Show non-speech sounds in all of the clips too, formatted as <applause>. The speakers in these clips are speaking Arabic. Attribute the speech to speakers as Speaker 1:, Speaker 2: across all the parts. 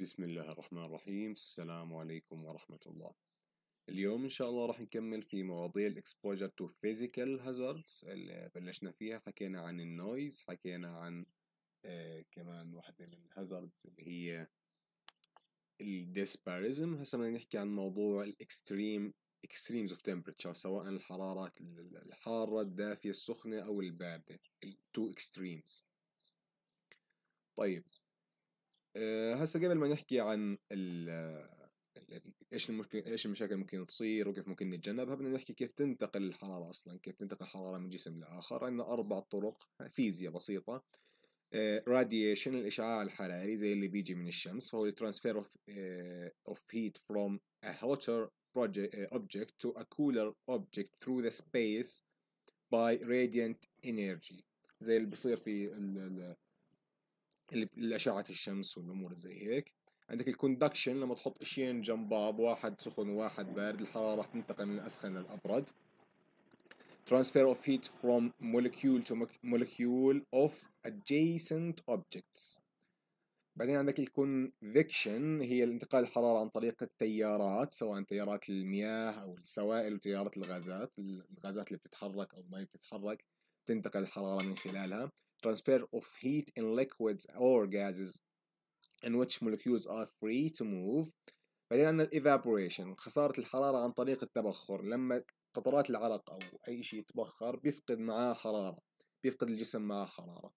Speaker 1: بسم الله الرحمن الرحيم السلام عليكم ورحمة الله اليوم إن شاء الله راح نكمل في مواضيع الإكسبوجر تو فيزيكال هازاردز اللي بلشنا فيها حكينا عن النويز حكينا عن آه كمان واحدة من الهازاردز اللي هي الديسباريزم هسه بدنا نحكي عن موضوع الاكستريم اكستريمز اوف تمبرتشر سواء الحرارات الحارة الدافية السخنة أو الباردة التو اكستريمز طيب آه، هسه قبل ما نحكي عن ايش المشكل ايش المشاكل ممكن تصير وكيف ممكن نتجنبها بدنا نحكي كيف تنتقل الحراره اصلا كيف تنتقل الحراره من جسم لاخر عندنا اربع طرق فيزياء بسيطه راديشن آه، الاشعاع الحراري زي اللي بيجي من الشمس فهو ترانسفير اوف اوف هيت فروم a hotter اوبجكت آه، تو object to a cooler object through the space by radiant energy زي اللي بصير في اللي الشمس والامور زي هيك عندك الكوندكشن لما تحط اشيين جنب بعض واحد سخن وواحد بارد الحراره تنتقل من الاسخن للابرد transfer of heat from molecule to molecule of adjacent objects بعدين عندك الكونفكشن هي الانتقال الحرارة عن طريق التيارات سواء تيارات المياه أو السوائل وتيارات الغازات الغازات اللي بتتحرك أو ما بتتحرك تنتقل الحرارة من خلالها transfer of heat in liquids or gases in which molecules are free to move بعدين عندنا evaporation خسارة الحرارة عن طريق التبخر لما قطرات العرق أو أي شيء يتبخر بيفقد معاه حرارة بيفقد الجسم معاه حرارة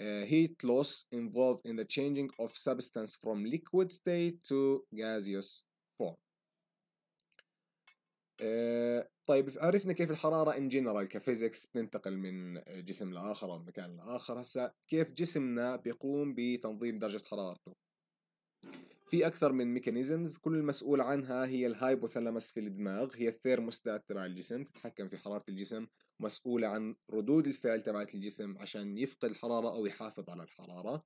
Speaker 1: Uh, heat loss involved in the changing of substance from liquid state to gaseous آه، طيب عرفنا كيف الحرارة ان جنرال كفيزيكس بتنتقل من جسم لآخر أو مكان لآخر هسا كيف جسمنا بيقوم بتنظيم درجة حرارته في أكثر من ميكانيزمز كل المسؤول عنها هي الهايبوثلامس في الدماغ هي الثيرموستات تبع الجسم تتحكم في حرارة الجسم مسؤولة عن ردود الفعل تبعت الجسم عشان يفقد الحرارة أو يحافظ على الحرارة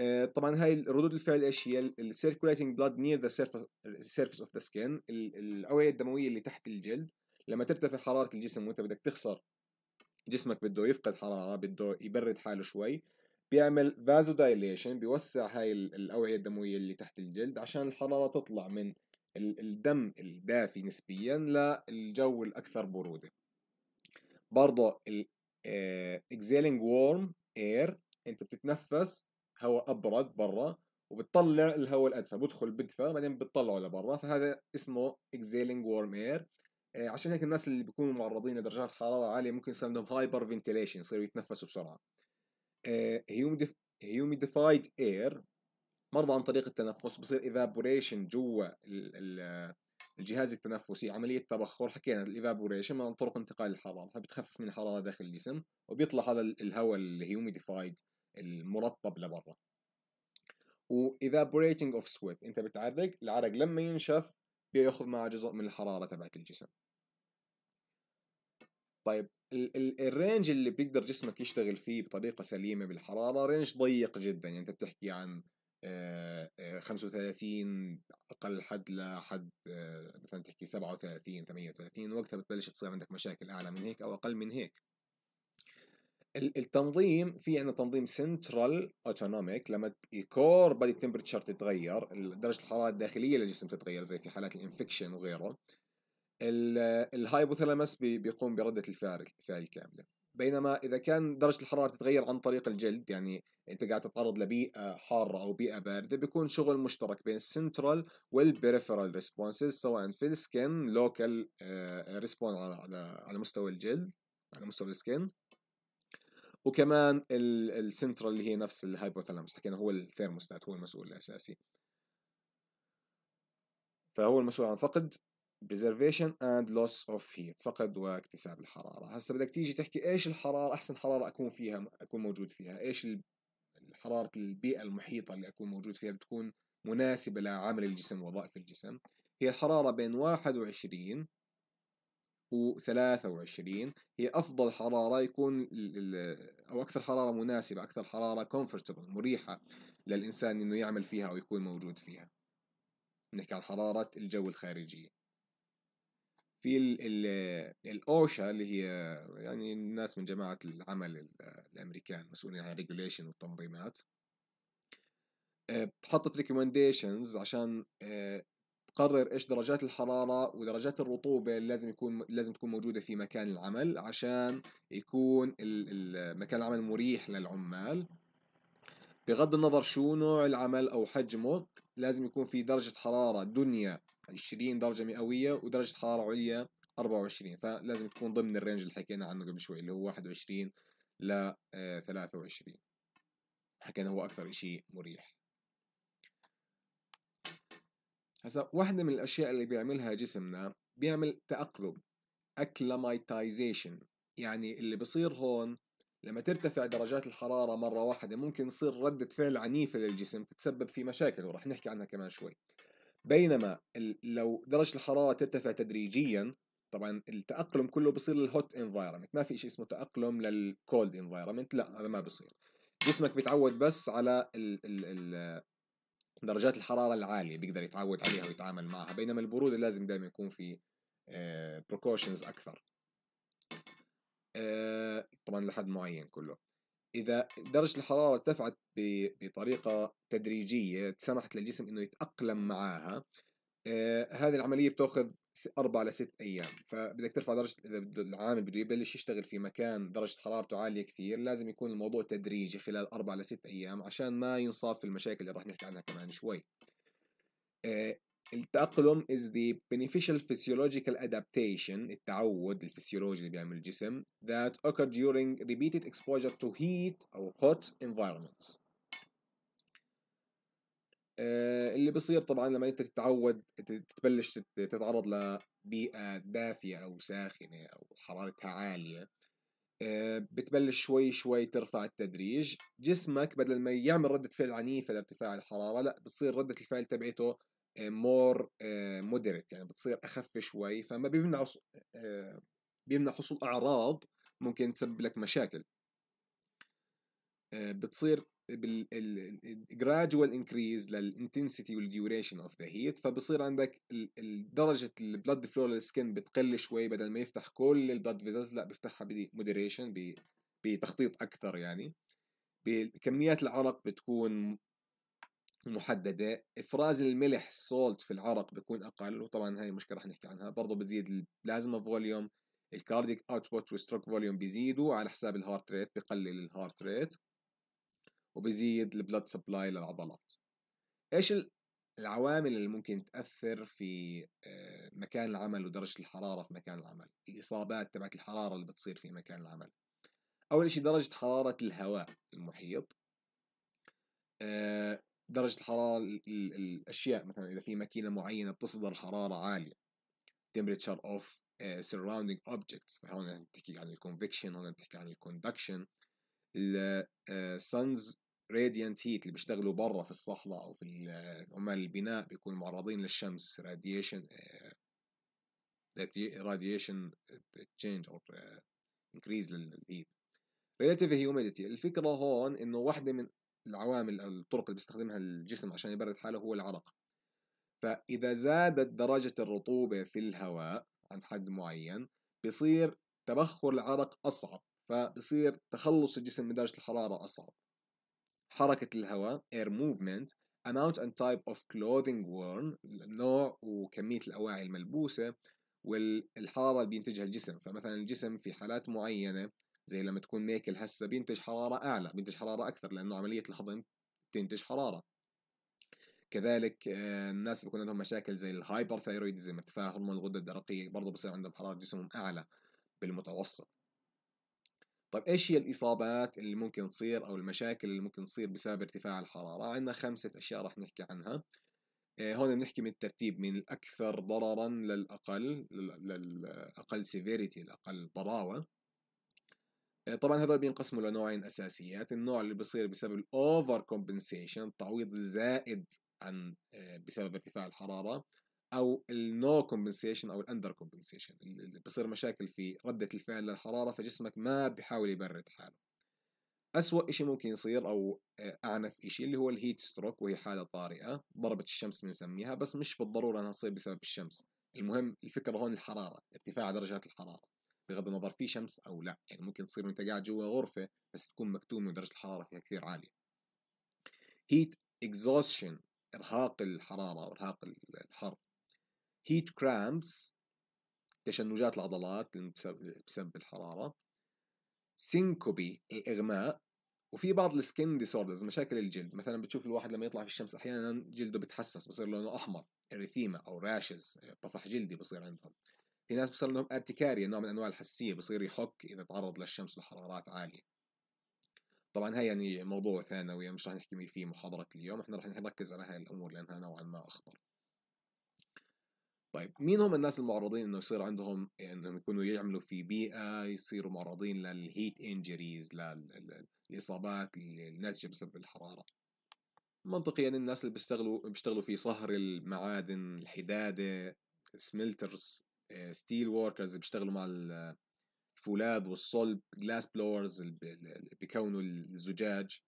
Speaker 1: آه، طبعا هاي ردود الفعل ايش هي السيركوليتنج بلاد نير ذا سيرفيس اوف ذا سكين الاوعيه الدمويه اللي تحت الجلد لما ترتفع حراره الجسم وانت بدك تخسر جسمك بده يفقد حراره بده يبرد حاله شوي بيعمل فازو دايليشن بيوسع هاي الاوعيه الدمويه اللي تحت الجلد عشان الحراره تطلع من الدم الدافي نسبيا للجو الاكثر بروده برضه اكزيلينج وورم اير انت بتتنفس هواء ابرد برا وبتطلع الهواء الادفى بدخل بدفى بعدين بتطلعه لبرا فهذا اسمه اكزيلينج وورم اير عشان هيك الناس اللي بيكونوا معرضين لدرجات حراره عاليه ممكن يصير عندهم هايبر فنتيليشن يصيروا يتنفسوا بسرعه هيوميديفايد آه، اير برضه عن طريق التنفس بصير ايفابوريشن جوا الجهاز التنفسي عملية تبخر حكينا الايفابوريشن من طرق انتقال الحرارة فبتخفف من الحرارة داخل الجسم وبيطلع هذا الهواء الهيوميديفايد المرطب لبرا وايفابوريتنج اوف سويت انت بتعرق العرق لما ينشف بياخذ معه جزء من الحراره تبعت الجسم طيب الرينج اللي بيقدر جسمك يشتغل فيه بطريقه سليمه بالحراره رينج ضيق جدا يعني انت بتحكي عن 35 آه، آه، اقل حد لحد آه، مثلا تحكي 37 38 وقتها بتبلش تصير عندك مشاكل اعلى من هيك او اقل من هيك التنظيم في عندنا تنظيم سنترال اوتونوميك لما الكور بادي تمبرتشر تتغير درجه الحراره الداخليه للجسم تتغير زي في حالات الانفكشن وغيره الهايبوثلامس بيقوم برده الفعل الكامله بينما اذا كان درجه الحراره تتغير عن طريق الجلد يعني انت قاعد تتعرض لبيئه حاره او بيئه بارده بيكون شغل مشترك بين السنترال والبريفرال ريسبونسز سواء في السكن لوكال ريسبون على على مستوى الجلد على مستوى السكن وكمان السنترال اللي هي نفس الهايبوثالامس حكينا هو الثيرموستات هو المسؤول الاساسي فهو المسؤول عن فقد preservation and loss of heat فقد واكتساب الحرارة هسه بدك تيجي تحكي ايش الحرارة احسن حرارة اكون فيها اكون موجود فيها ايش حرارة البيئة المحيطة اللي اكون موجود فيها بتكون مناسبة لعمل الجسم ووظائف الجسم هي الحرارة بين 21 23 هي أفضل حرارة يكون أو أكثر حرارة مناسبة أكثر حرارة كومفورتبل مريحة للإنسان إنه يعمل فيها أو يكون موجود فيها نحكي عن حرارة الجو الخارجية في الأوشا اللي هي يعني الناس من جماعة العمل الأمريكان مسؤولين عن الريجوليشن والتنظيمات آه، حطت ريكومنديشنز عشان آه، تقرر ايش درجات الحراره ودرجات الرطوبه اللي لازم يكون لازم تكون موجوده في مكان العمل عشان يكون مكان العمل مريح للعمال بغض النظر شو نوع العمل او حجمه لازم يكون في درجه حراره دنيا 20 درجه مئويه ودرجه حراره عليا 24 فلازم تكون ضمن الرينج اللي حكينا عنه قبل شوي اللي هو 21 ل 23 آه، حكينا هو اكثر شيء مريح هسا واحدة من الأشياء اللي بيعملها جسمنا بيعمل تأقلم أكلامايتايزيشن يعني اللي بصير هون لما ترتفع درجات الحرارة مرة واحدة ممكن يصير ردة فعل عنيفة للجسم تتسبب في مشاكل ورح نحكي عنها كمان شوي بينما لو درجة الحرارة ترتفع تدريجيا طبعا التأقلم كله بصير للهوت انفايرمنت ما في شيء اسمه تأقلم للكولد انفايرمنت لا هذا ما بصير جسمك بيتعود بس على ال ال ال درجات الحراره العاليه بيقدر يتعود عليها ويتعامل معها بينما البروده لازم دائما يكون في بروكوشنز آه، اكثر آه، طبعا لحد معين كله اذا درجه الحراره ارتفعت بطريقه تدريجيه سمحت للجسم انه يتاقلم معاها آه، هذه العمليه بتاخذ أربع لست أيام فبدك ترفع درجة إذا بده العامل بده يبلش يشتغل في مكان درجة حرارته عالية كثير لازم يكون الموضوع تدريجي خلال أربع لست أيام عشان ما ينصاب في المشاكل اللي راح نحكي عنها كمان شوي آه، التأقلم is the beneficial physiological adaptation التعود الفسيولوجي اللي بيعمل الجسم that occurred during repeated exposure to heat أو hot environments آه، اللي بيصير طبعا لما انت تتعود تبلش تتعرض لبيئه دافيه او ساخنه او حرارتها عاليه آه، بتبلش شوي شوي ترفع التدريج جسمك بدل ما يعمل ردة فعل عنيفة لارتفاع الحرارة لا بتصير ردة الفعل تبعته مور آه، مودريت يعني بتصير أخف شوي فما بيمنع بيمنع حصول أعراض ممكن تسبب لك مشاكل بتصير بالجراجوال انكريز للانتنسيتي والديوريشن اوف ذا هيت فبصير عندك درجه البلد فلو للسكن بتقل شوي بدل ما يفتح كل البلد فيزز لا بيفتحها بمودريشن بتخطيط اكثر يعني كميات العرق بتكون محددة إفراز الملح السولت في العرق بيكون أقل وطبعا هاي المشكلة رح نحكي عنها برضه بتزيد البلازما فوليوم الكارديك اوتبوت وستروك فوليوم بيزيدوا على حساب الهارت ريت بقلل الهارت ريت وبزيد البلد سبلاي للعضلات ايش العوامل اللي ممكن تأثر في آه، مكان العمل ودرجة الحرارة في مكان العمل الإصابات تبعت الحرارة اللي بتصير في مكان العمل أول شيء درجة حرارة الهواء المحيط آه، درجة الحرارة الأشياء مثلا إذا في ماكينة معينة بتصدر حرارة عالية temperature of آه، surrounding objects فهون بتحكي عن الكونفكشن هون بتحكي عن الكوندكشن السنز راديانت هيت اللي بيشتغلوا برا في الصحراء او في عمال البناء بيكونوا معرضين للشمس راديشن راديشن تشينج او انكريز للهيت ريلاتيف هيوميديتي الفكره هون انه واحده من العوامل او الطرق اللي بيستخدمها الجسم عشان يبرد حاله هو العرق فاذا زادت درجه الرطوبه في الهواء عن حد معين بصير تبخر العرق اصعب فبصير تخلص الجسم من درجه الحراره اصعب حركة الهواء air movement amount and type of clothing worn النوع وكمية الأواعي الملبوسة والحرارة اللي بينتجها الجسم فمثلا الجسم في حالات معينة زي لما تكون ميكل هسه بينتج حرارة أعلى بينتج حرارة أكثر لأنه عملية الهضم تنتج حرارة كذلك آه، الناس بيكون عندهم مشاكل زي الهايبر ثايرويدزم هرمون الغدة الدرقية برضه بصير عندهم حرارة جسمهم أعلى بالمتوسط طيب ايش هي الاصابات اللي ممكن تصير او المشاكل اللي ممكن تصير بسبب ارتفاع الحراره عندنا خمسه اشياء رح نحكي عنها آه، هون بنحكي من الترتيب من الاكثر ضررا للاقل للاقل سيفيريتي الاقل ضراوه آه، طبعا هذول بينقسموا لنوعين اساسيات النوع اللي بصير بسبب الاوفر كومبنسيشن التعويض الزائد عن آه، بسبب ارتفاع الحراره او النو كومبنسيشن او الاندر كومبنسيشن اللي بصير مشاكل في رده الفعل للحراره فجسمك ما بيحاول يبرد حاله أسوأ إشي ممكن يصير أو آه، أعنف إشي اللي هو الهيت ستروك وهي حالة طارئة ضربة الشمس بنسميها بس مش بالضرورة أنها تصير بسبب الشمس المهم الفكرة هون الحرارة ارتفاع درجات الحرارة بغض النظر في شمس أو لا يعني ممكن تصير وأنت قاعد جوا غرفة بس تكون مكتومة ودرجة الحرارة فيها كثير عالية هيت exhaustion إرهاق الحرارة أو إرهاق الحر heat cramps تشنجات العضلات بسبب الحرارة syncope الإغماء وفي بعض السكن ديسوردرز مشاكل الجلد مثلا بتشوف الواحد لما يطلع في الشمس احيانا جلده بتحسس بصير لونه احمر اريثيما او راشز طفح جلدي بصير عندهم في ناس بصير لهم ارتكاريا نوع من انواع الحسيه بصير يحك اذا تعرض للشمس لحرارات عاليه طبعا هي يعني موضوع ثانوي مش رح نحكي فيه محاضره اليوم احنا رح نركز على هاي الامور لانها نوعا ما اخطر طيب مين هم الناس المعرضين انه يصير عندهم انهم يكونوا يعملوا في بيئه يصيروا معرضين للهيت انجريز للاصابات الناتجه بسبب الحراره منطقيا يعني الناس اللي بيشتغلوا بيشتغلوا في صهر المعادن الحداده سميلترز ستيل وركرز بيشتغلوا مع الفولاذ والصلب جلاس بلورز اللي بيكونوا الزجاج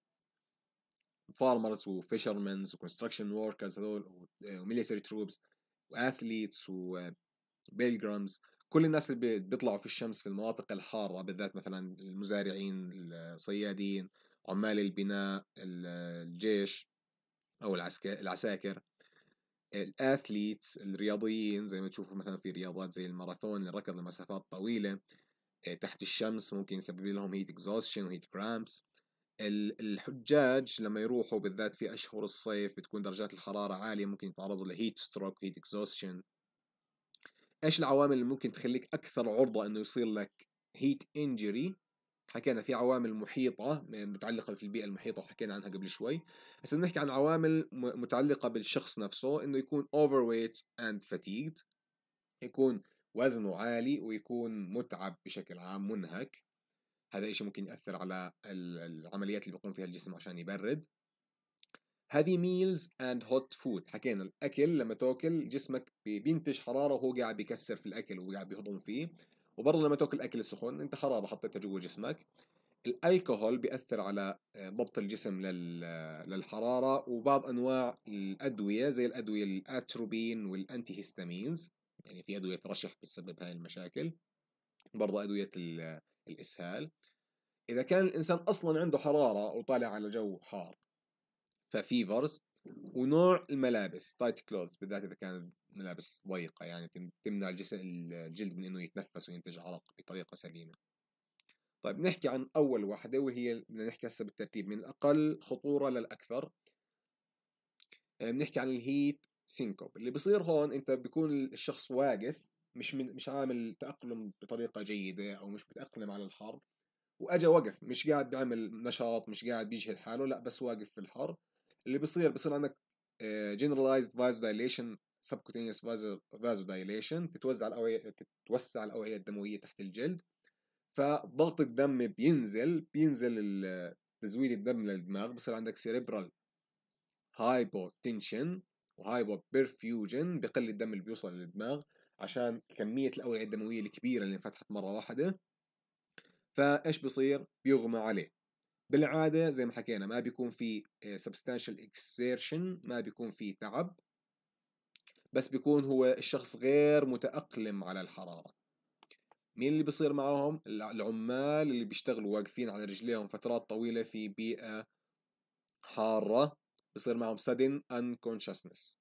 Speaker 1: فارمرز وفيشرمنز وكونستراكشن وركرز هذول وميليتري تروبس آه، واثليتس وبيلجرامز كل الناس اللي بيطلعوا في الشمس في المناطق الحاره بالذات مثلا المزارعين الصيادين عمال البناء الجيش او العساكر الاثليتس الرياضيين زي ما تشوفوا مثلا في رياضات زي الماراثون اللي لمسافات طويله آه، تحت الشمس ممكن يسبب لهم هيت اكزوستشن وهيت كرامبس الحجاج لما يروحوا بالذات في أشهر الصيف بتكون درجات الحرارة عالية ممكن يتعرضوا لهيت ستروك هيت اكزوستشن ايش العوامل اللي ممكن تخليك اكثر عرضه انه يصير لك هيت انجري حكينا في عوامل محيطة متعلقة في البيئة المحيطة وحكينا عنها قبل شوي بس بنحكي عن عوامل متعلقة بالشخص نفسه انه يكون overweight and fatigued يكون وزنه عالي ويكون متعب بشكل عام منهك هذا الشيء ممكن يأثر على العمليات اللي بيقوم فيها الجسم عشان يبرد هذه ميلز اند هوت فود حكينا الاكل لما تاكل جسمك بينتج حراره وهو قاعد بيكسر في الاكل وقاعد بيهضم فيه وبرضه لما تاكل اكل سخن انت حراره حطيتها جوا جسمك الالكهول بيأثر على آه، ضبط الجسم للحراره وبعض انواع الادويه زي الادويه الاتروبين والانتي هيستامينز يعني في ادويه رشح بتسبب هاي المشاكل برضه ادويه الاسهال إذا كان الإنسان أصلا عنده حرارة وطالع على جو حار ففيفرز ونوع الملابس تايت كلوز بالذات إذا كانت ملابس ضيقة يعني تمنع الجسم الجلد من إنه يتنفس وينتج عرق بطريقة سليمة طيب نحكي عن أول واحدة وهي بدنا نحكي هسه بالترتيب من الأقل خطورة للأكثر آه، بنحكي عن الهيت سينكوب اللي بصير هون أنت بيكون الشخص واقف مش من مش عامل تأقلم بطريقة جيدة أو مش متأقلم على الحر واجا وقف مش قاعد بيعمل نشاط مش قاعد بيجهد حاله لا بس واقف في الحر اللي بيصير بصير عندك آه، generalized vasodilation subcutaneous vasodilation تتوزع الاوعيه تتوسع الاوعيه الدمويه تحت الجلد فضغط الدم بينزل بينزل تزويد الدم للدماغ بصير عندك cerebral hypotension وهايبو بيرفيوجن بقل الدم اللي بيوصل للدماغ عشان كمية الأوعية الدموية الكبيرة اللي انفتحت مرة واحدة فايش بصير بيغمى عليه بالعاده زي ما حكينا ما بيكون في آه، substantial exertion ما بيكون في تعب بس بيكون هو الشخص غير متأقلم على الحرارة مين اللي بيصير معهم العمال اللي بيشتغلوا واقفين على رجليهم فترات طويلة في بيئة حارة بصير معهم sudden unconsciousness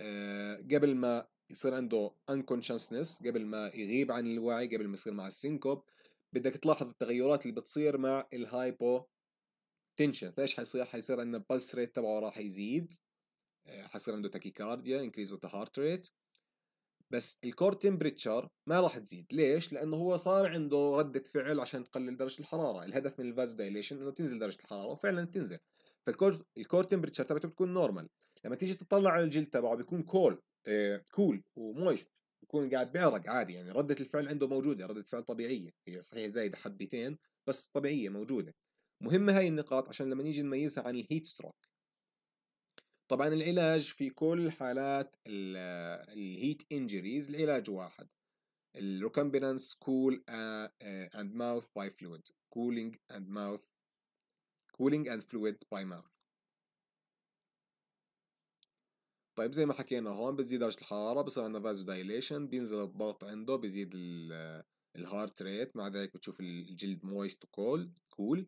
Speaker 1: آه، قبل ما يصير عنده unconsciousness قبل ما يغيب عن الوعي قبل ما يصير مع السينكوب بدك تلاحظ التغيرات اللي بتصير مع الهايبو تنشن فايش حيصير حيصير عندنا البلس ريت تبعه راح يزيد آه، حيصير عنده تاكيكارديا انكريز اوف ذا هارت ريت بس الكور تمبريتشر ما راح تزيد ليش لانه هو صار عنده رده فعل عشان تقلل درجه الحراره الهدف من الفازو دايليشن انه تنزل درجه الحراره وفعلا تنزل فالكور الكور تمبريتشر تبعته بتكون نورمال لما تيجي تطلع على الجلد تبعه بيكون كول كول ومويست يكون قاعد بيعرق عادي يعني ردة الفعل عنده موجودة ردة فعل طبيعية هي صحيح زايدة حبتين بس طبيعية موجودة مهمة هاي النقاط عشان لما نيجي نميزها عن الهيت ستروك طبعا العلاج في كل حالات الهيت انجريز العلاج واحد الريكومبيننس كول اند ماوث باي فلويد كولينج اند ماوث كولينج اند فلويد باي ماوث طيب زي ما حكينا هون بتزيد درجة الحرارة بصير عندنا فازو دايليشن بينزل الضغط عنده بيزيد <hesitation> الهارت ريت مع ذلك بتشوف <hesitation> الجلد مويست وكول كول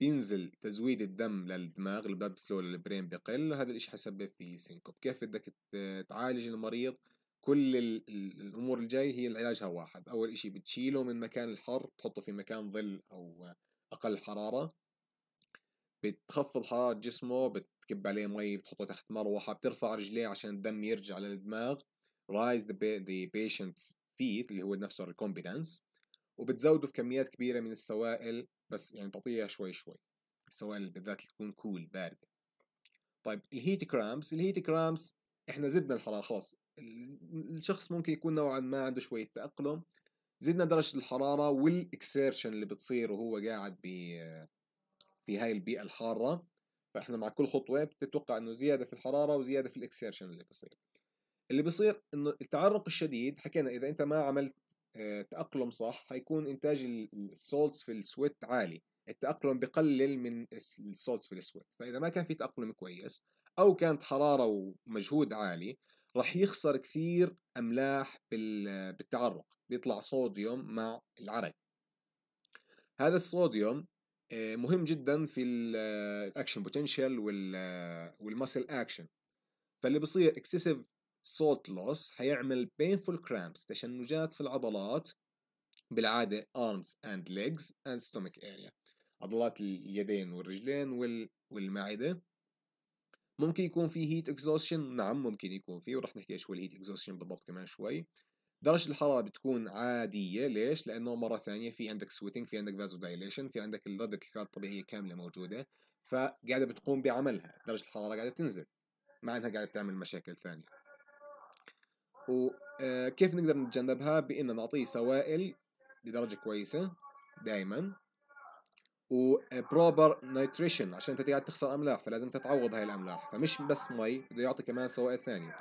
Speaker 1: بينزل تزويد الدم للدماغ البلاد فلو للبرين بقل هذا الاشي حيسبب في سينكوب كيف بدك <hesitation> تعالج المريض كل الامور الجاي هي علاجها واحد اول اشي بتشيله من مكان الحر بتحطه في مكان ظل او اقل حرارة بتخفض حرارة جسمه بتكب عليه مي بتحطه تحت مروحة بترفع رجليه عشان الدم يرجع للدماغ رايز ذا patient's فيت اللي هو نفسه الريكومبيدنس وبتزوده في كميات كبيرة من السوائل بس يعني تعطيها شوي شوي السوائل بالذات اللي تكون كول باردة طيب الهيت كرامبس الهيت كرامبس احنا زدنا الحرارة خلاص الشخص ممكن يكون نوعا ما عنده شوية تأقلم زدنا درجة الحرارة والاكسيرشن اللي بتصير وهو قاعد ب في هاي البيئة الحارة فاحنا مع كل خطوة بتتوقع انه زيادة في الحرارة وزيادة في الاكسيرشن اللي بصير اللي بصير انه التعرق الشديد حكينا اذا انت ما عملت آه، تأقلم صح حيكون انتاج السولتس في السويت عالي التأقلم بقلل من السولتس في السويت فاذا ما كان في تأقلم كويس او كانت حرارة ومجهود عالي راح يخسر كثير املاح بالتعرق بيطلع صوديوم مع العرق هذا الصوديوم آه، مهم جدا في الاكشن بوتنشال والمسل اكشن فاللي بصير اكسسيف صوت لوس هيعمل بينفول كرامبس تشنجات في العضلات بالعادة arms and legs and stomach area عضلات اليدين والرجلين والمعدة ممكن يكون في heat exhaustion نعم ممكن يكون في ورح نحكي شوي الهيت exhaustion بالضبط كمان شوي درجه الحراره بتكون عاديه ليش لانه مره ثانيه في عندك سويتنج في عندك فازو دايليشن في عندك رده الفعل الطبيعيه كامله موجوده فقاعده بتقوم بعملها درجه الحراره قاعده تنزل مع انها قاعده تعمل مشاكل ثانيه وكيف آه، نقدر نتجنبها بان نعطيه سوائل بدرجه كويسه دائما وبروبر نيتريشن عشان انت قاعد تخسر املاح فلازم تتعوض هاي الاملاح فمش بس مي بده يعطي كمان سوائل ثانيه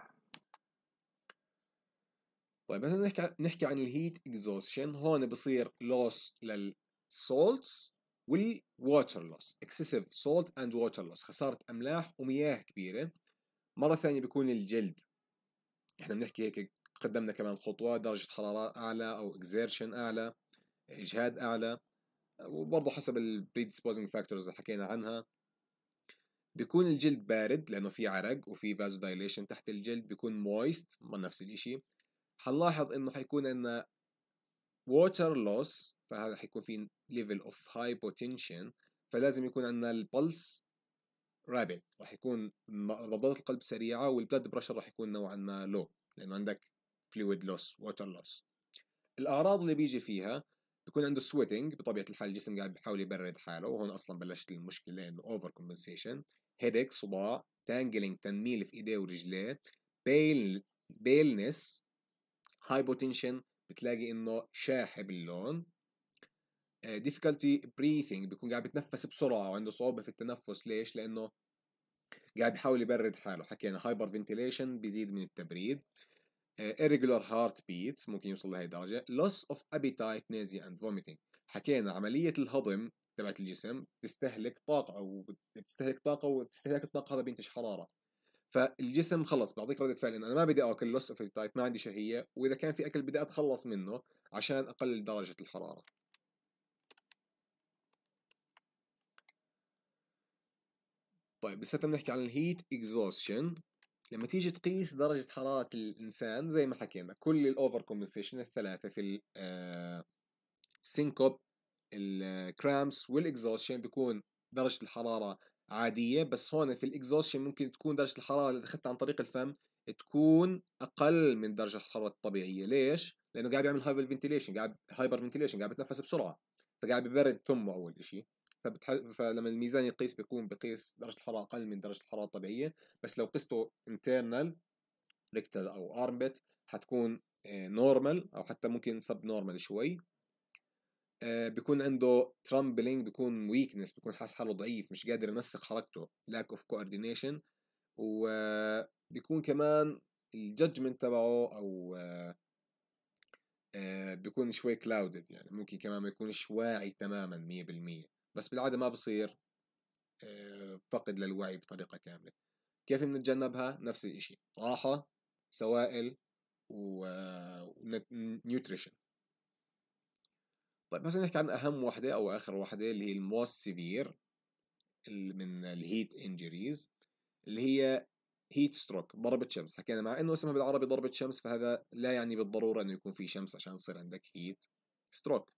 Speaker 1: طيب مثلا نحكي نحكي عن الهيت اكزوشن هون بصير لوس للسولتس والووتر لوس اكسسيف سولت اند ووتر لوس خساره املاح ومياه كبيره مره ثانيه بيكون الجلد احنا بنحكي هيك قدمنا كمان خطوه درجه حراره اعلى او اكزيرشن اعلى اجهاد اعلى وبرضه حسب البريدسبوزنج فاكتورز اللي حكينا عنها بيكون الجلد بارد لانه في عرق وفي فازودايليشن تحت الجلد بيكون مويست نفس الاشي هنلاحظ انه حيكون عندنا water loss فهذا حيكون في level of hypotension فلازم يكون عندنا البلس رابد راح يكون ضربات القلب سريعه والبلد بريشر راح يكون نوعا ما لو لانه عندك فلويد لوس ووتر لوس الاعراض اللي بيجي فيها بيكون عنده سويتنج بطبيعه الحال الجسم قاعد بيحاول يبرد حاله وهون اصلا بلشت المشكله انه اوفر كومبنسيشن هيدك صداع تانجلينج تنميل في ايديه ورجليه بيل بيلنس هايبوتنشن بتلاقي انه شاحب اللون آه، difficulty breathing بيكون قاعد بيتنفس بسرعه وعنده صعوبه في التنفس ليش لانه قاعد بيحاول يبرد حاله حكينا هايبر فنتيليشن بيزيد من التبريد آه، irregular heart beats ممكن يوصل لهي الدرجه loss of appetite nausea and vomiting حكينا عمليه الهضم تبعت الجسم بتستهلك طاقه او بتستهلك طاقه واستهلاك الطاقه هذا بينتج حراره فالجسم خلص بيعطيك رده فعل انا ما بدي اكل لوس اوف ما عندي شهيه واذا كان في اكل بدي اتخلص منه عشان اقلل درجه الحراره طيب لساتنا بنحكي عن الهيت اكزوستشن لما تيجي تقيس درجة حرارة الإنسان زي ما حكينا كل الأوفر كومبنسيشن الثلاثة في السينكوب الكرامس والإكزوستشن بيكون درجة الحرارة عاديه بس هون في الاكزوشن ممكن تكون درجه الحراره اللي اخذتها عن طريق الفم تكون اقل من درجه الحراره الطبيعيه ليش لانه قاعد يعمل هايبر فنتيليشن قاعد هايبر فنتيليشن قاعد بتنفس بسرعه فقاعد ببرد ثمه اول شيء فبتح... فلما الميزان يقيس بيكون بقيس درجه الحراره اقل من درجه الحراره الطبيعيه بس لو قسته انترنال ريكتال او ارمبت حتكون نورمال آه، او حتى ممكن سب نورمال شوي آه، بيكون عنده ترامبلينج بيكون ويكنس بيكون حاسس حاله ضعيف مش قادر ينسق حركته لاك اوف كوردينيشن وبيكون كمان الجادجمنت تبعه او آه، آه، بيكون شوي كلاودد يعني ممكن كمان ما يكونش واعي تماما 100% بس بالعاده ما بصير فقد للوعي بطريقه كامله كيف بنتجنبها نفس الشيء راحه سوائل ونيوتريشن طيب مثلا نحكي عن اهم وحده او اخر وحده اللي هي الموست سيفير من الهيت انجريز اللي هي هيت ستروك ضربة شمس حكينا مع انه اسمها بالعربي ضربة شمس فهذا لا يعني بالضرورة انه يكون في شمس عشان يصير عندك هيت ستروك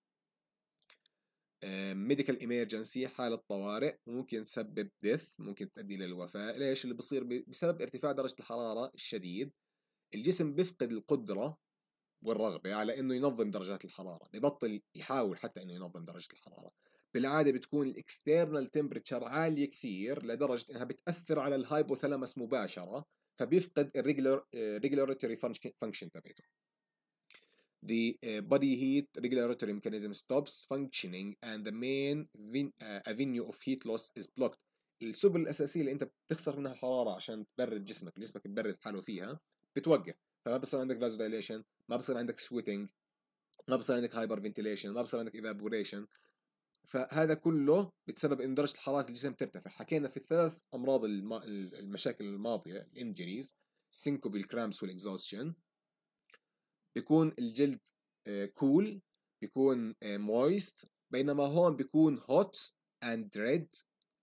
Speaker 1: ميديكال ايمرجنسي حالة طوارئ ممكن تسبب ديث ممكن تؤدي للوفاة ليش اللي بصير بسبب ارتفاع درجة الحرارة الشديد الجسم بيفقد القدرة والرغبة على إنه ينظم درجات الحرارة ببطل يحاول حتى إنه ينظم درجة الحرارة بالعادة بتكون الاكسترنال تمبرتشر عالية كثير لدرجة إنها بتأثر على الهايبوثلامس مباشرة فبيفقد الريجولاريتري آه، فانكشن تبعته The آه، body heat regulatory mechanism stops functioning and the main آه، avenue of heat loss is blocked. السبل الأساسية اللي أنت بتخسر منها الحرارة عشان تبرد جسمك، جسمك ببرد حاله فيها بتوقف. فما بصير عندك فازو دايليشن ما بصير عندك سويتنج ما بصير عندك هايبر فنتيليشن ما بصير عندك ايفابوريشن فهذا كله بتسبب ان درجه حراره الجسم ترتفع حكينا في الثلاث امراض الم... المشاكل الماضيه الانجريز سينكو بالكرامس والاكزوستشن بيكون الجلد كول آه، بيكون مويست آه، بينما هون بيكون هوت اند ريد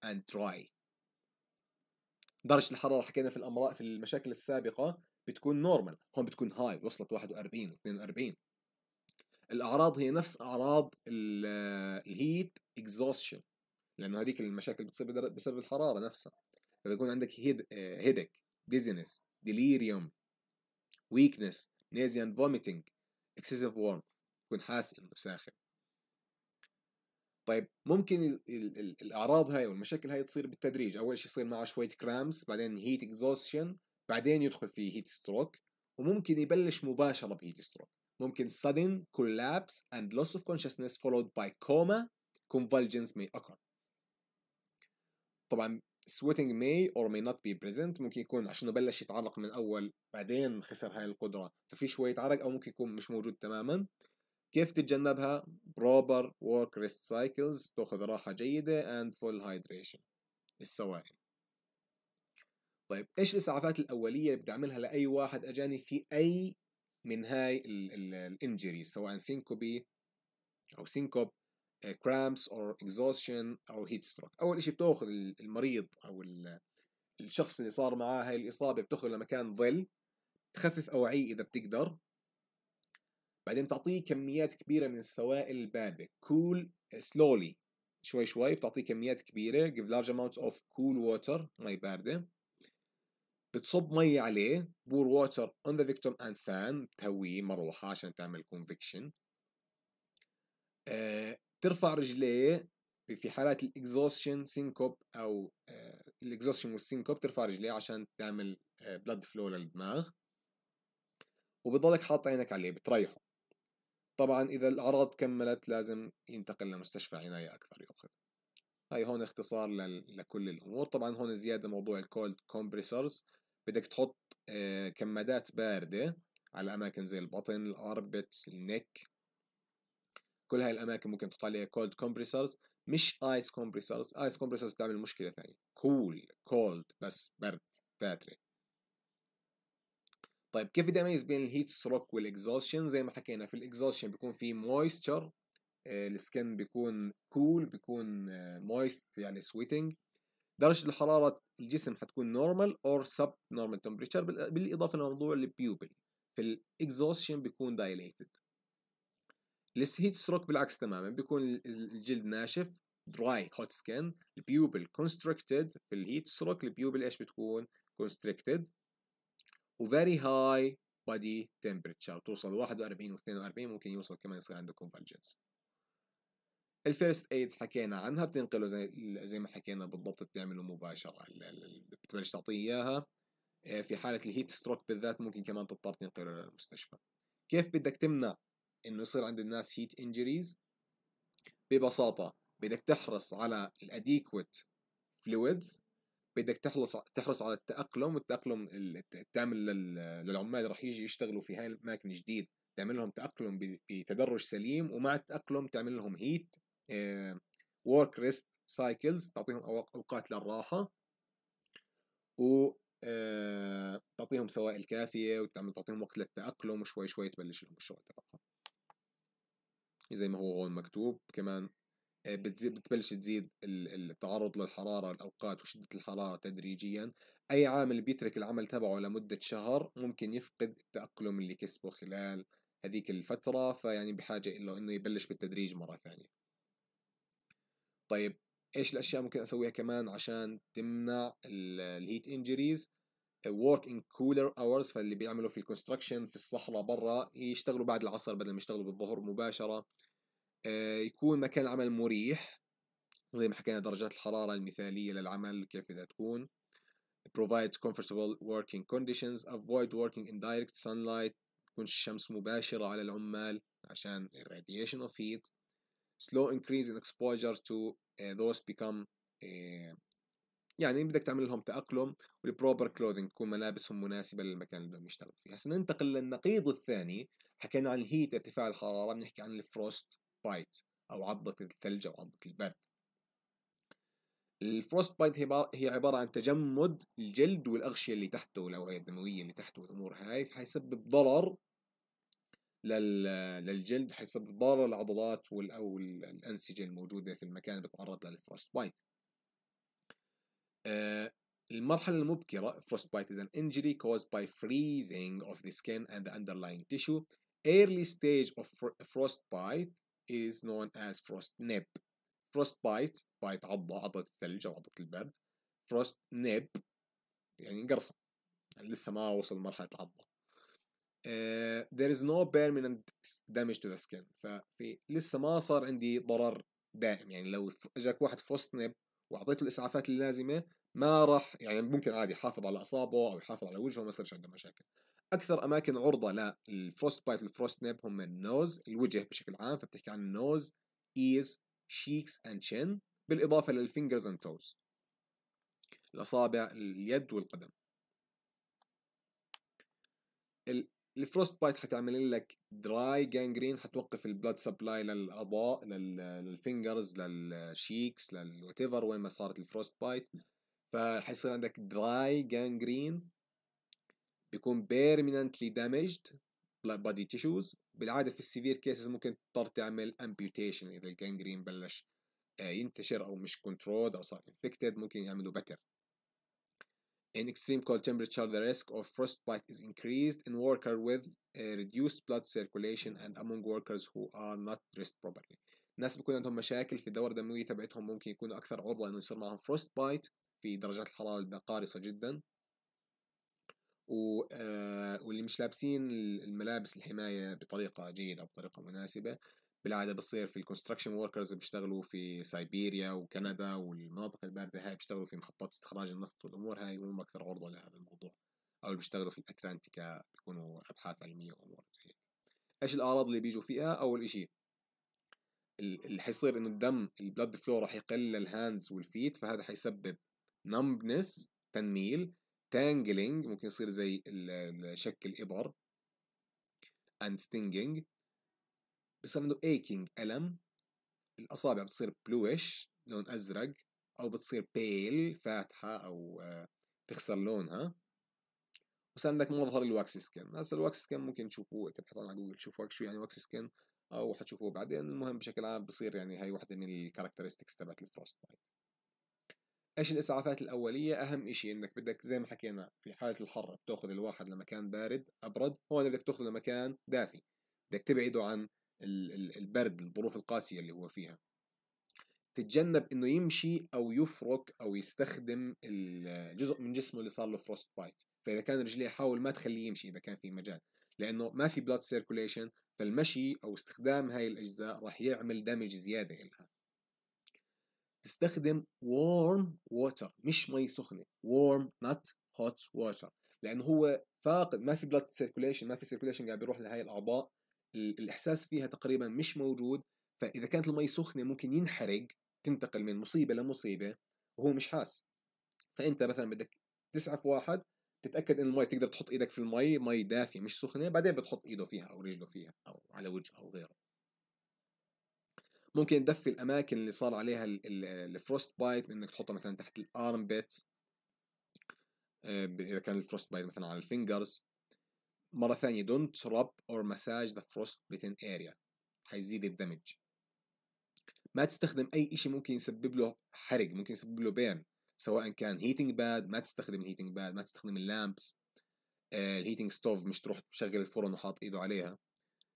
Speaker 1: اند دراي درجه الحراره حكينا في الامراض في المشاكل السابقه بتكون نورمال هون بتكون هاي وصلت 41 و42 الاعراض هي نفس اعراض الهيت اكزوستشن لانه هذيك المشاكل بتصير بسبب الحراره نفسها فبيكون عندك هيد هيدك ديزينس ديليريوم ويكنس اند فوميتنج اكسسيف وورم تكون حاسس انه ساخن طيب ممكن الاعراض هاي والمشاكل هاي تصير بالتدريج اول شيء يصير معه شويه كرامس بعدين هيت اكزوستشن بعدين يدخل في هيت ستروك وممكن يبلش مباشرة بهيت ستروك ممكن sudden collapse and loss of consciousness followed by coma convulsions may occur طبعا sweating may or may not be present ممكن يكون عشان بلش يتعرق من الاول بعدين خسر هاي القدره ففي شويه عرق او ممكن يكون مش موجود تماما كيف تتجنبها proper work rest cycles تاخذ راحه جيده and full hydration السوائل طيب ايش الاسعافات الاوليه اللي بدي اعملها لاي واحد اجاني في اي من هاي الانجري سواء سينكوبي او سينكوب كرامبس آه، او اكزوشن او هيت ستروك اول شيء بتاخذ المريض او الشخص اللي صار معاه هاي الاصابه بتاخذه لمكان ظل تخفف اوعيه اذا بتقدر بعدين بتعطيه كميات كبيره من السوائل البارده كول سلولي آه، شوي شوي بتعطيه كميات كبيره give large amounts of cool water مي بارده بتصب مي عليه بور ووتر اون ذا فيكتوم اند فان تهويه مروحه عشان تعمل كونفكشن أه ترفع رجليه في حالات الاكزوستشن سينكوب او أه الاكزوستشن والسينكوب ترفع رجليه عشان تعمل أه بلاد فلو للدماغ وبضلك حاط عينك عليه بتريحه طبعا اذا الاعراض كملت لازم ينتقل لمستشفى عنايه اكثر ياخذ هاي هون اختصار لكل الامور طبعا هون زياده موضوع الكولد كومبريسرز بدك تحط آه، كمادات باردة على أماكن زي البطن الأربت النك كل هاي الأماكن ممكن تحط عليها كولد كومبريسرز مش آيس كومبريسرز آيس كومبريسرز بتعمل مشكلة ثانية كول كولد بس برد باتري طيب كيف بدي اميز بين الهيت ستروك والاكزوشن زي ما حكينا في الاكزوشن بيكون في مويستشر آه، السكن بيكون كول cool, بيكون مويست آه، يعني سويتنج درجة الحرارة الجسم حتكون normal or sub normal temperature بالإضافة لموضوع البيوبل في الاكزوستشن بيكون dilated الهيت ستروك بالعكس تماما بيكون الجلد ناشف dry hot skin البيوبل constricted في الهيت ستروك البيوبل ايش بتكون constricted و very high body temperature توصل 41 و 42 ممكن يوصل كمان يصير عندك convergence الفيرست ايدز حكينا عنها بتنقله زي, زي ما حكينا بالضبط بتعمله مباشرة بتبلش تعطيه إياها آه، في حالة الهيت ستروك بالذات ممكن كمان تضطر تنقله للمستشفى كيف بدك تمنع إنه يصير عند الناس هيت انجريز ببساطة بدك تحرص على الاديكوت فلويدز بدك تحرص تحرص على التأقلم والتأقلم تعمل للعمال اللي راح يجي يشتغلوا في هاي الأماكن جديد تعمل لهم تأقلم بتدرج سليم ومع التأقلم تعمل لهم هيت ورك ريست سايكلز تعطيهم اوقات للراحه و آه، تعطيهم سوائل كافيه وتعمل تعطيهم وقت للتاقلم وشوي شوي تبلش لهم الشغل تبعهم زي ما هو هون مكتوب كمان آه، بتزيد بتبلش تزيد التعرض للحرارة الأوقات وشدة الحرارة تدريجيا أي عامل بيترك العمل تبعه لمدة شهر ممكن يفقد التأقلم اللي كسبه خلال هذيك الفترة فيعني بحاجة له إنه يبلش بالتدريج مرة ثانية طيب ايش الاشياء ممكن اسويها كمان عشان تمنع الهيت انجريز work in cooler hours فاللي بيعملوا في الكونستراكشن في الصحراء برا يشتغلوا بعد العصر بدل ما يشتغلوا بالظهر مباشره آه، يكون مكان العمل مريح زي ما حكينا درجات الحراره المثاليه للعمل كيف بدها تكون provide comfortable working conditions avoid working in direct sunlight تكون الشمس مباشرة على العمال عشان radiation of heat slow increase in exposure to uh, those become uh, يعني بدك تعمل لهم تأقلم والبروبر كلوذنج تكون ملابسهم مناسبة للمكان اللي بدهم يشتغلوا فيه هسا ننتقل للنقيض الثاني حكينا عن الهيت ارتفاع الحرارة بنحكي عن الفروست بايت أو عضة الثلج أو عضة البرد الفروست بايت هي عبارة عن تجمد الجلد والأغشية اللي تحته والأوعية الدموية اللي تحته والأمور هاي فحيسبب ضرر للجلد حيسبب ضرر للعضلات أو الأنسجة الموجودة في المكان اللي بتعرض للفروست بايت آه، المرحلة المبكرة frostbite is an injury caused by freezing of the skin and the underlying tissue. Early stage of frost bite is known as frost nip. bite بايت عضة عضة الثلج أو عضة البرد. Frost nip يعني قرصة يعني لسه ما وصل مرحلة عضه آه، there is no permanent damage to the skin ففي لسه ما صار عندي ضرر دائم يعني لو اجاك واحد فروست نيب واعطيته الاسعافات اللازمه ما راح يعني ممكن عادي يحافظ على اعصابه او يحافظ على وجهه ما يصيرش عنده مشاكل اكثر اماكن عرضه للفروست بايت الفروست نيب هم النوز الوجه بشكل عام فبتحكي عن النوز ايز شيكس اند شين بالاضافه للفينجرز اند توز الاصابع اليد والقدم الفروست بايت حتعمل لك دراي جانجرين حتوقف البلاد سبلاي للاضاء للفينجرز للشيكس للوات ايفر وين ما صارت الفروست بايت فحيصير عندك دراي جانجرين بيكون بيرمننتلي دامجد بادي تيشوز بالعاده في السيفير كيسز ممكن تضطر تعمل امبيوتيشن اذا الجانجرين بلش آه، ينتشر او مش كنترول او صار انفكتد ممكن يعملوا بتر In extreme cold temperature, the risk of frostbite is increased in workers with uh, reduced blood circulation and among workers who are not dressed properly. الناس بيكون عندهم مشاكل في الدورة الدموية تبعتهم ممكن يكونوا أكثر عرضة إنه يصير معهم frostbite في درجات الحرارة القارصة جدا و... آه، واللي مش لابسين الملابس الحماية بطريقة جيدة أو بطريقة مناسبة بالعاده بصير في الكونستراكشن وركرز بيشتغلوا في سيبيريا وكندا والمناطق البارده هاي بيشتغلوا في محطات استخراج النفط والامور هاي وهم اكثر عرضه لهذا الموضوع او اللي بيشتغلوا في الاتلانتيكا بيكونوا ابحاث علميه وامور زي هيك ايش الاعراض اللي بيجوا فيها اول شيء اللي حيصير انه الدم البلد فلو راح يقل للهاندز والفيت فهذا حيسبب نمبنس تنميل تانجلينج ممكن يصير زي شكل ابر اند ستينجينج بصير عنده ايكينج ألم الأصابع بتصير بلوش لون أزرق أو بتصير بيل فاتحة أو آه، تخسر لونها بصير عندك مظهر الواكس سكن هسه الواكس سكن ممكن تشوفوه تبحثون على جوجل تشوفوا شو يعني واكس سكن أو حتشوفوه بعدين المهم بشكل عام بصير يعني هاي وحده من الكاركترستكس تبعت الفروست بايت ايش الاسعافات الاوليه اهم شيء انك بدك زي ما حكينا في حاله الحر بتاخذ الواحد لمكان بارد ابرد هون بدك تاخذه لمكان دافي بدك تبعده عن البرد الظروف القاسية اللي هو فيها تتجنب انه يمشي او يفرك او يستخدم الجزء من جسمه اللي صار له فروست بايت فاذا كان رجليه حاول ما تخليه يمشي اذا كان في مجال لانه ما في بلاد سيركوليشن فالمشي او استخدام هاي الاجزاء راح يعمل دمج زياده لها تستخدم warm water مش مي سخنه warm not hot water لانه هو فاقد ما في بلاد سيركوليشن ما في سيركوليشن قاعد بيروح لهي الاعضاء الإحساس فيها تقريبا مش موجود فإذا كانت المي سخنة ممكن ينحرق تنتقل من مصيبة لمصيبة وهو مش حاس فأنت مثلا بدك تسعف واحد تتأكد إن المي تقدر تحط إيدك في المي مي دافية مش سخنة بعدين بتحط إيده فيها أو رجله فيها أو على وجهه أو غيره ممكن تدفي الأماكن اللي صار عليها الفروست بايت بإنك تحطها مثلا تحت الأرم آه، بيت إذا كان الفروست بايت مثلا على الفينجرز مرة ثانية don't rub or massage the frostbitten area هيزيد الدمج ما تستخدم أي إشي ممكن يسبب له حرق ممكن يسبب له بيرن سواء كان heating باد ما تستخدم الهيتنج باد ما تستخدم اللامبس الهيتنج ستوف مش تروح تشغل الفرن وحاط ايده عليها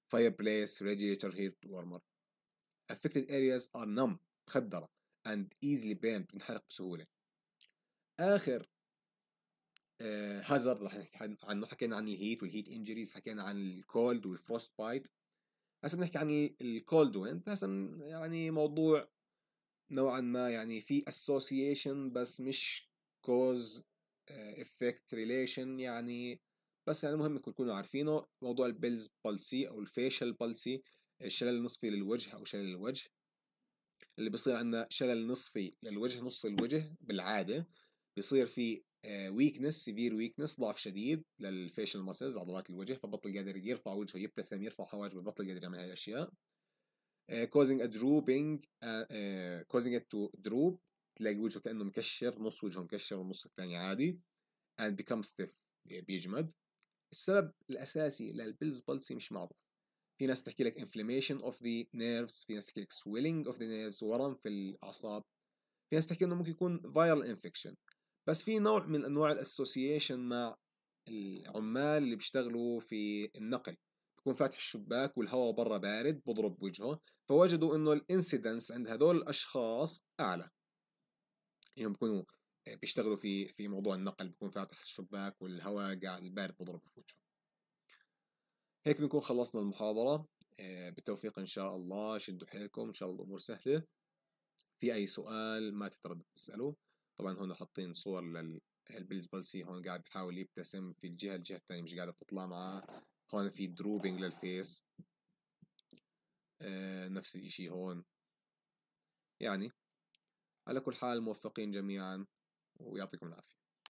Speaker 1: فاير بليس heat هيت وارمر affected areas are numb مخدرة and easily burned بتنحرق بسهولة آخر هازارد آه، رح نحكي عنه حكينا عن الهيت والهيت انجريز حكينا عن الكولد والفروست بايت هسا بنحكي عن الكولد ويند هسا يعني موضوع نوعا ما يعني في اسوسيشن بس مش كوز افكت ريليشن يعني بس يعني مهم تكونوا عارفينه موضوع البيلز بالسي او الفيشل بالسي آه، الشلل النصفي للوجه او شلل الوجه اللي بصير عندنا شلل نصفي للوجه نص الوجه بالعاده بصير في ويكنس سيفير ويكنس ضعف شديد للفيشل ماسلز عضلات الوجه فبطل قادر يرفع وجهه يبتسم يرفع حواجبه بطل قادر يعمل هاي الاشياء كوزنج ا دروبينج كوزنج ات تو دروب تلاقي وجهه كانه مكشر نص وجهه مكشر والنص الثاني عادي and become stiff يعني بيجمد السبب الاساسي للبلز بالسي مش معروف في ناس تحكي لك inflammation of the nerves في ناس تحكي لك swelling of the nerves ورم في الاعصاب في ناس تحكي انه ممكن يكون viral infection بس في نوع من انواع الاسوسيشن مع العمال اللي بيشتغلوا في النقل بكون فاتح الشباك والهواء برا بارد بضرب وجهه فوجدوا انه الانسيدنس عند هدول الاشخاص اعلى انهم يعني بيكونوا آه، بيشتغلوا في في موضوع النقل بكون فاتح الشباك والهواء قاعد البارد بضرب في وجهه هيك بنكون خلصنا المحاضرة آه، بالتوفيق إن شاء الله شدوا حيلكم إن شاء الله الأمور سهلة في أي سؤال ما تتردد تسألوه طبعا هون حاطين صور لل بلسي بالسي هون قاعد بحاول يبتسم في الجهه الجهه الثانيه مش قاعده بتطلع معاه هون في دروبينج للفيس آه، نفس الاشي هون يعني على كل حال موفقين جميعا ويعطيكم العافيه